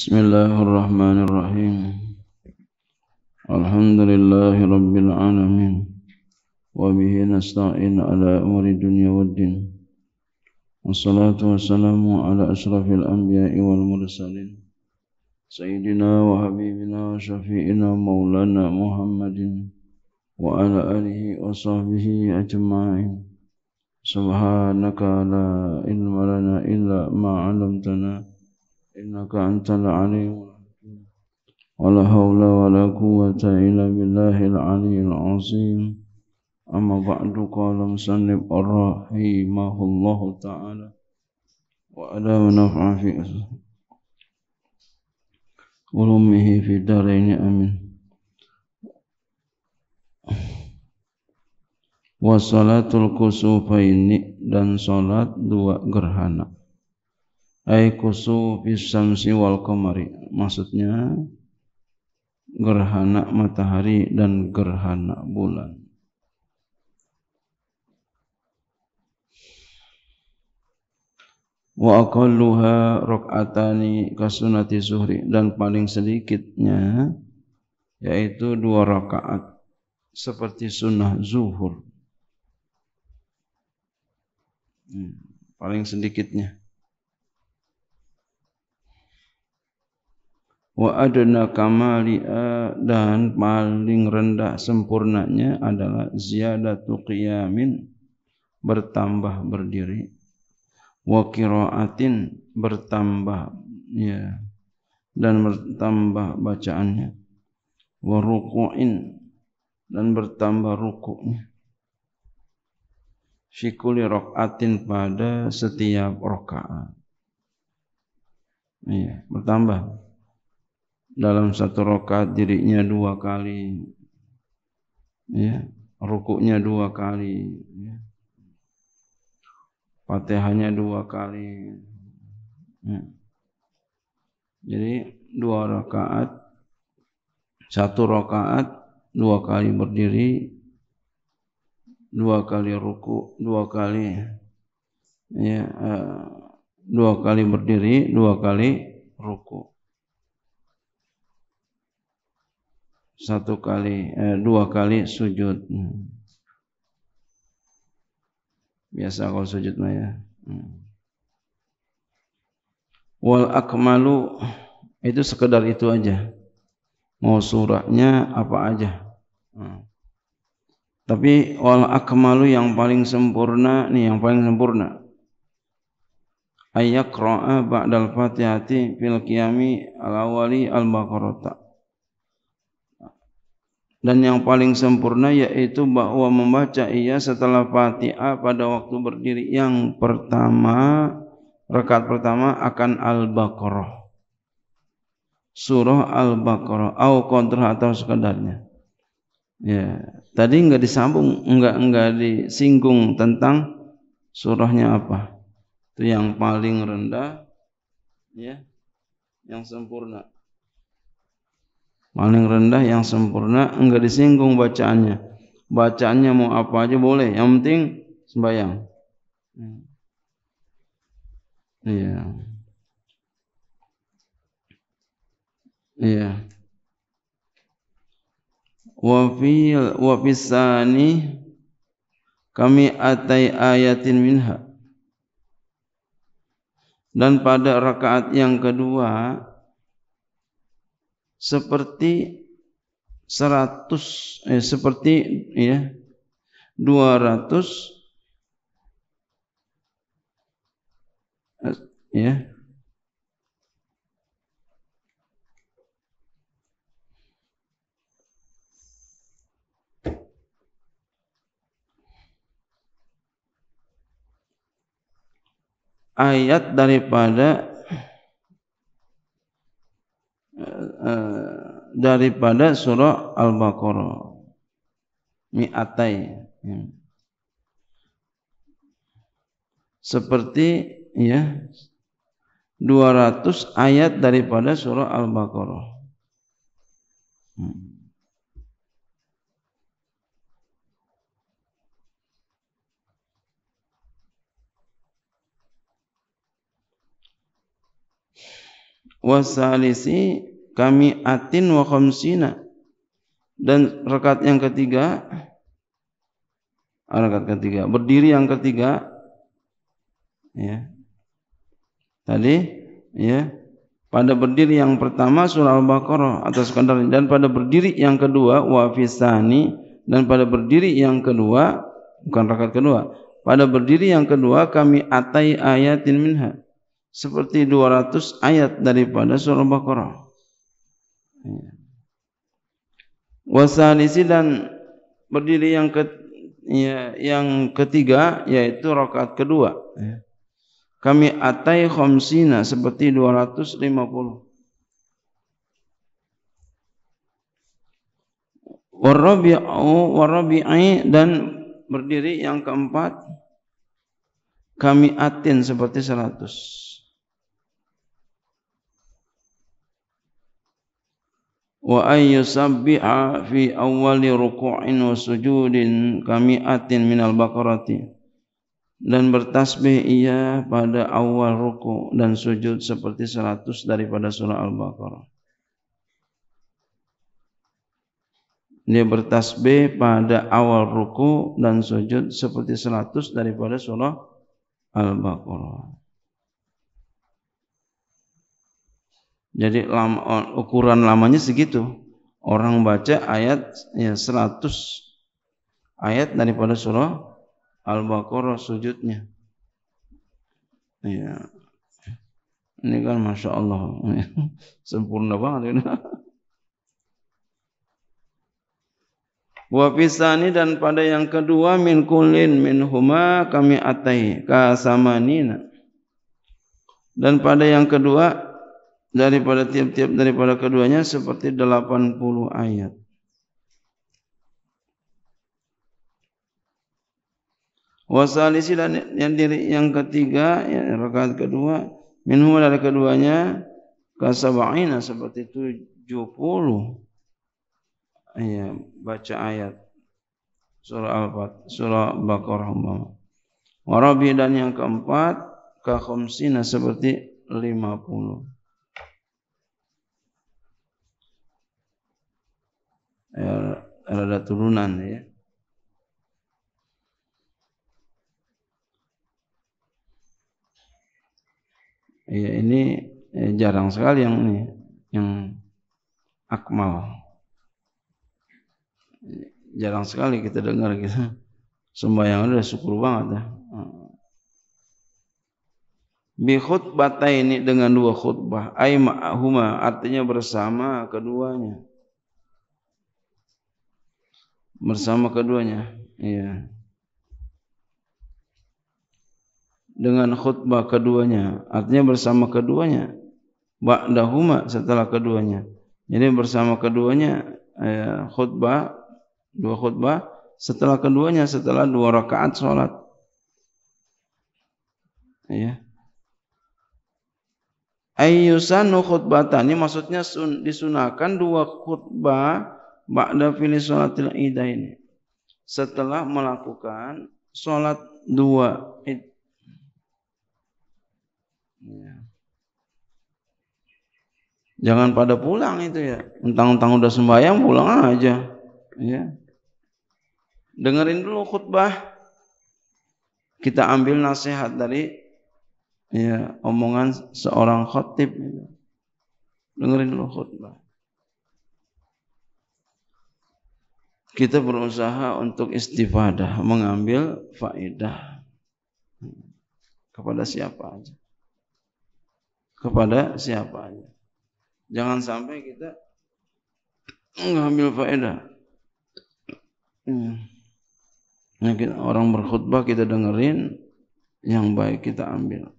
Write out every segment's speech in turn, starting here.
بسم الله الرحمن الرحيم الحمد لله رب العالمين وبه نستعين على أمور الدنيا والدين والصلاة والسلام على أشرف الأنبياء والمرسلين سيدنا وحبيبنا وشفيئنا مولانا محمد وعلى آله وصحبه أجمعين سبحانك لا علم لنا إلا ما علمتنا إنك أنت العليم الحكيم ولا حول ولا قوة إلا بالله العلي العظيم أما بعد قال مسنب رحمه الله تعالى وألا ونفع في علومه في الدارين آمين wasalatul kusufaini dan salat dua gerhana ay kusu bisamsi wal komari maksudnya gerhana matahari dan gerhana bulan wa aqalluha rak'atani kasunati zuhri dan paling sedikitnya yaitu dua rakaat seperti sunnah zuhur hmm, paling sedikitnya wa adna kamali eh, dan paling rendah sempurnanya adalah ziyadatu qiyamin bertambah berdiri wa qiraatin bertambah ya dan bertambah bacaannya wa ruku'in dan bertambah rukuknya fikuli rokatin pada setiap rokaat iya bertambah dalam satu rokat dirinya dua kali ya rukuknya dua kali ya. fatihahnya dua kali ya. jadi dua rakaat satu rakaat dua kali berdiri dua kali ruku dua kali ya eh, dua kali berdiri dua kali rukuk satu kali eh, dua kali sujud biasa kalau sujud mah ya hmm. wal akmalu itu sekedar itu aja mau surahnya apa aja hmm. tapi wal akmalu yang paling sempurna nih yang paling sempurna Ayat ba'dal fatihati fil qiyami al awali al baqarata dan yang paling sempurna yaitu bahwa membaca ia setelah Fatihah pada waktu berdiri yang pertama rakaat pertama akan Al-Baqarah surah Al-Baqarah au qadrah atau sekedarnya ya tadi enggak disambung enggak enggak disinggung tentang surahnya apa itu yang paling rendah ya yang sempurna paling rendah yang sempurna enggak disinggung bacaannya bacaannya mau apa aja boleh yang penting sembahyang hmm. iya iya Wafil, wafisani, kami atai ayatin minha dan pada rakaat yang kedua seperti 100 eh, seperti ya 200 ya ayat daripada Eh, daripada surah Al-Baqarah. Mi'atai. Ya. Seperti ya 200 ayat daripada surah Al-Baqarah. Hmm. Wasalisi kami atin wa khamsina dan rekat yang ketiga ah, rekat ketiga berdiri yang ketiga ya tadi ya pada berdiri yang pertama surah Al-Baqarah atas kadarnya dan pada berdiri yang kedua wa fisani dan pada berdiri yang kedua bukan rakaat kedua pada berdiri yang kedua kami atai ayatin minha seperti 200 ayat daripada surah Al-Baqarah Wasalisi dan berdiri yang ke, ya, yang ketiga yaitu rakaat kedua. Kami atai khomsina seperti 250. Warabi'u warabi'i dan berdiri yang keempat kami atin seperti wa an yusabbiha fi awwali ruku'in wa sujudin kami'atin al-Baqarah. dan bertasbih ia pada awal ruku dan sujud seperti seratus daripada surah al-baqarah dia bertasbih pada awal ruku dan sujud seperti seratus daripada surah al-baqarah Jadi lama, ukuran lamanya segitu. Orang baca ayat ya 100 ayat daripada surah Al-Baqarah sujudnya. Ya. Ini kan Masya Allah. Sempurna banget. Ini. Wa pisani dan pada yang kedua min kulin min huma kami atai kasamanina. Dan pada yang kedua daripada tiap-tiap daripada keduanya seperti 80 ayat. Wasalisi dan yang diri yang ketiga ya, rakaat kedua minhum dari keduanya kasabaina seperti 70 ya, baca ayat surah al-fat surah baqarah umpama warabi dan yang keempat ka seperti 50 rada turunan ya. Ya ini eh, jarang sekali yang ini yang akmal. Jarang sekali kita dengar kita gitu. sembahyang udah syukur banget ya. Bi khutbataini dengan dua khutbah, aima ma'huma artinya bersama keduanya bersama keduanya ya dengan khutbah keduanya artinya bersama keduanya ba'dahuma setelah keduanya jadi bersama keduanya ya, khutbah dua khutbah setelah keduanya setelah dua rakaat salat ya ayyusanu khutbatan ini maksudnya sun, disunahkan dua khutbah ba'da fili sholatil idain setelah melakukan sholat dua id ya. jangan pada pulang itu ya entang-entang udah sembahyang pulang aja ya dengerin dulu khutbah kita ambil nasihat dari ya omongan seorang khotib dengerin dulu khutbah kita berusaha untuk istifadah, mengambil faedah kepada siapa aja. Kepada siapa aja. Jangan sampai kita mengambil faedah. Mungkin hmm. nah, orang berkhutbah kita dengerin, yang baik kita ambil.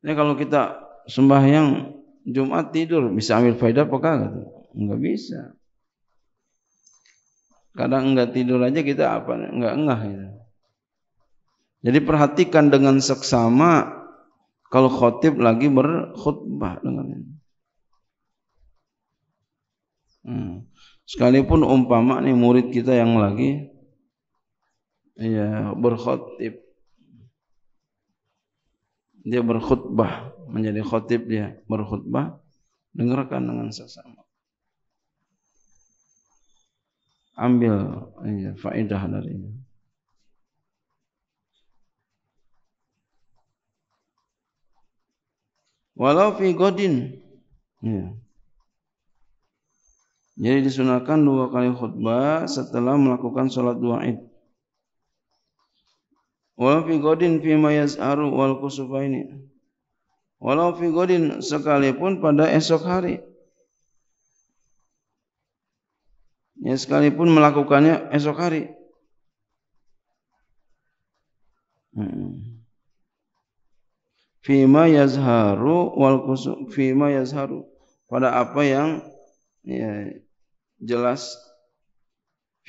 Ya kalau kita sembahyang Jumat tidur bisa ambil faedah apa kagak? Enggak bisa. Kadang enggak tidur aja kita apa enggak engah gitu. Jadi perhatikan dengan seksama kalau khotib lagi berkhutbah dengan ini. Hmm. Sekalipun umpama nih murid kita yang lagi ya berkhotib dia berkhutbah menjadi khotib dia berkhutbah dengarkan dengan seksama ambil ya, faedah dari ini. Walau fi godin. Ya. Jadi disunahkan dua kali khutbah setelah melakukan sholat dua id. Walau fi godin fi mayaz'aru wal kusufaini. Walau fi godin sekalipun pada esok hari. Ya sekalipun melakukannya esok hari. Hmm. Fima yazharu wal Fima yazharu. Pada apa yang ya, jelas.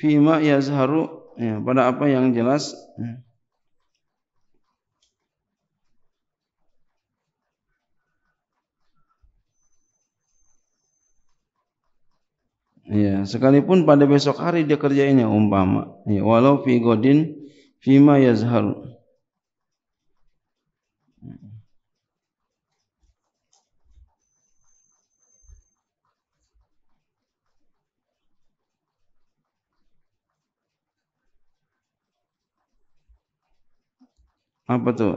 Fima yazharu. Ya, pada apa yang jelas. Ya. Ya, sekalipun pada besok hari dia kerjainnya umpama. Ya, walau fi godin fima yazharu. apa tuh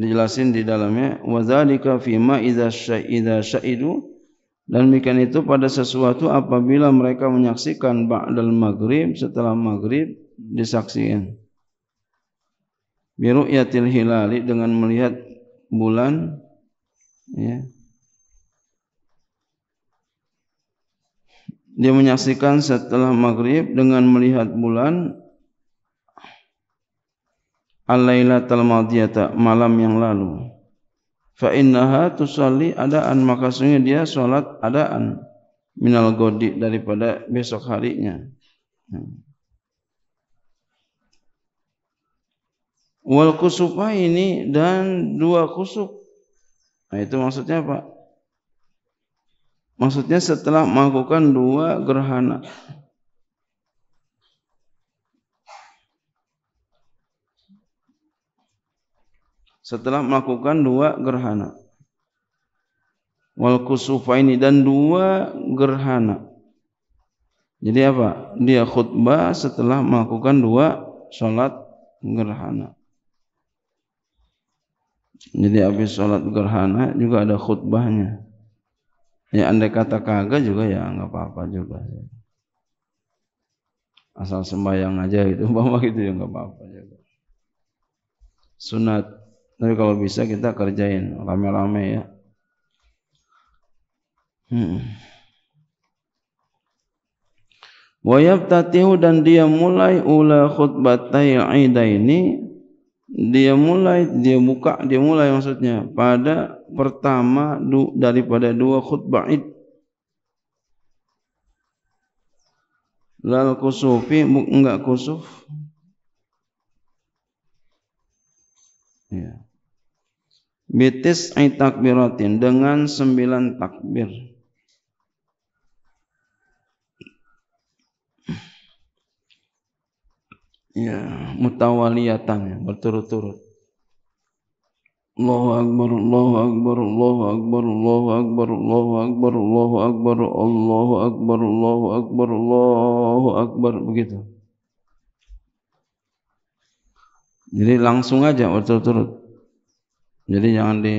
dijelasin di dalamnya wazalika fima idza sya'idu Dan demikian itu pada sesuatu apabila mereka menyaksikan ba'dal maghrib setelah maghrib disaksikan. Biru'yatil hilali dengan melihat bulan ya. Dia menyaksikan setelah maghrib dengan melihat bulan Al-Lailatul Madiyata malam yang lalu fa innaha tusalli adaan maka sungguh dia salat adaan minal godi daripada besok harinya hmm. wal kusufa ini dan dua kusuf nah itu maksudnya apa maksudnya setelah melakukan dua gerhana setelah melakukan dua gerhana. Wal kusufaini dan dua gerhana. Jadi apa? Dia khutbah setelah melakukan dua sholat gerhana. Jadi habis sholat gerhana juga ada khutbahnya. Ya andai kata kagak juga ya nggak apa-apa juga. Asal sembahyang aja gitu, bapak gitu ya nggak apa-apa juga. Sunat tapi kalau bisa kita kerjain rame-rame ya. Hmm. Wa dan dia mulai ula khutbatai ini, dia mulai dia buka dia mulai maksudnya pada pertama du, daripada dua khutbah id lal kusufi enggak kusuf ya bitis takbiratin dengan sembilan takbir ya mutawaliyatan ya, berturut-turut Allahu akbar Allahu akbar Allahu akbar Allahu akbar Allahu akbar Allahu akbar Allahu akbar Allahu akbar Allahu akbar begitu jadi langsung aja berturut-turut jadi jangan di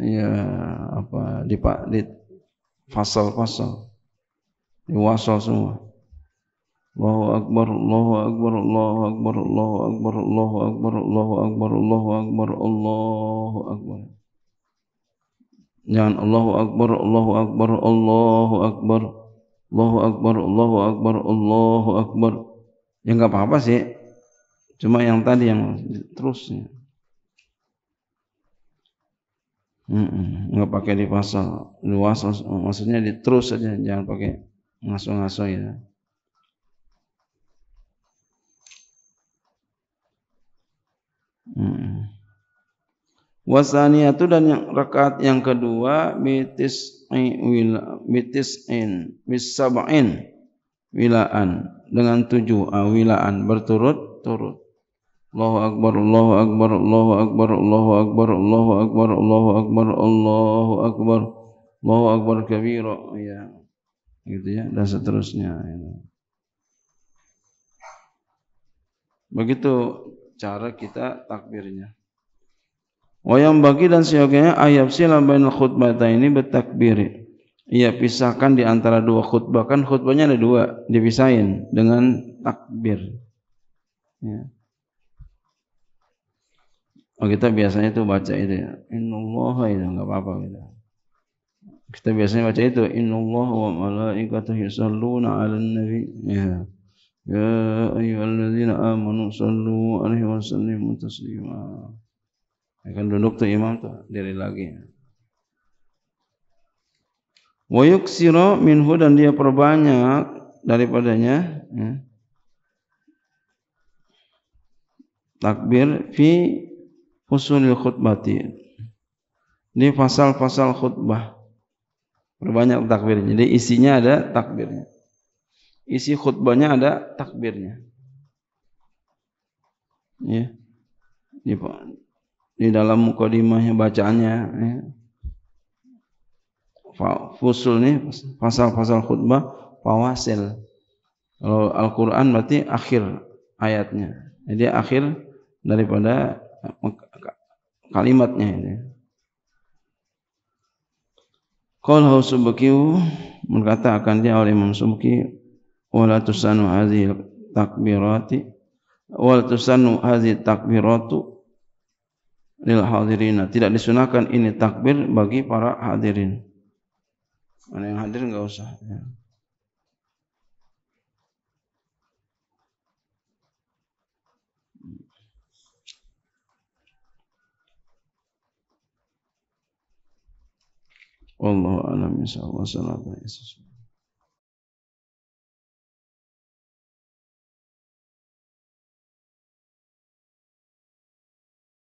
ya apa di pak di fasal-fasal wasal semua. Allahu akbar, Allahu akbar, Allahu akbar, Allahu akbar, Allahu akbar, Allahu akbar, Allahu akbar, Allahu akbar. Jangan Allahu akbar, Allahu akbar, Allahu akbar. Allahu akbar, Allahu akbar, Allahu akbar. Ya enggak apa-apa sih. Cuma yang tadi yang terusnya nggak pakai di pasal luas maksudnya di terus saja jangan pakai ngaso-ngaso ya Hmm. Wasaniyatu dan yang rakaat yang kedua mitis wil mitis in misabain wilaan dengan tujuh awilaan ah, berturut-turut. Allahu akbar Allahu akbar Allahu akbar Allahu akbar Allahu akbar Allahu akbar Allahu akbar Allahu akbar kabira ya gitu ya dan seterusnya ya. begitu cara kita takbirnya wayang bagi dan seyogianya ayat sila bainal khutbata ini bertakbir ia pisahkan di antara dua khutbah kan khutbahnya ada dua dipisahin dengan takbir ya Oh kita biasanya tuh baca itu ya. Innallaha itu enggak apa-apa kita. Gitu. Kita biasanya baca itu innallaha wa malaikatahu yusalluna 'alan nabi. Ya. Ya ayyuhalladzina amanu sallu 'alaihi wa sallimu taslima. Akan ya duduk tuh imam tuh dari lagi. Ya. wa yuksira minhu dan dia perbanyak daripadanya ya. takbir fi fusulil khutbati. Ini pasal-pasal khutbah. Perbanyak takbirnya. Jadi isinya ada takbirnya. Isi khutbahnya ada takbirnya. Ya. Di, di dalam mukadimahnya bacaannya ya. Fusul nih pasal-pasal khutbah fawasil. Kalau Al-Qur'an berarti akhir ayatnya. Jadi akhir daripada kalimatnya ini. Kalau subekiu berkata akan dia oleh Imam Subki wala tusanu hadhihi takbirati wala tusanu hadhihi takbiratu lil hadirina tidak disunahkan ini takbir bagi para hadirin. Mana yang hadir enggak usah ya. Wallahu a'lam insya Allah.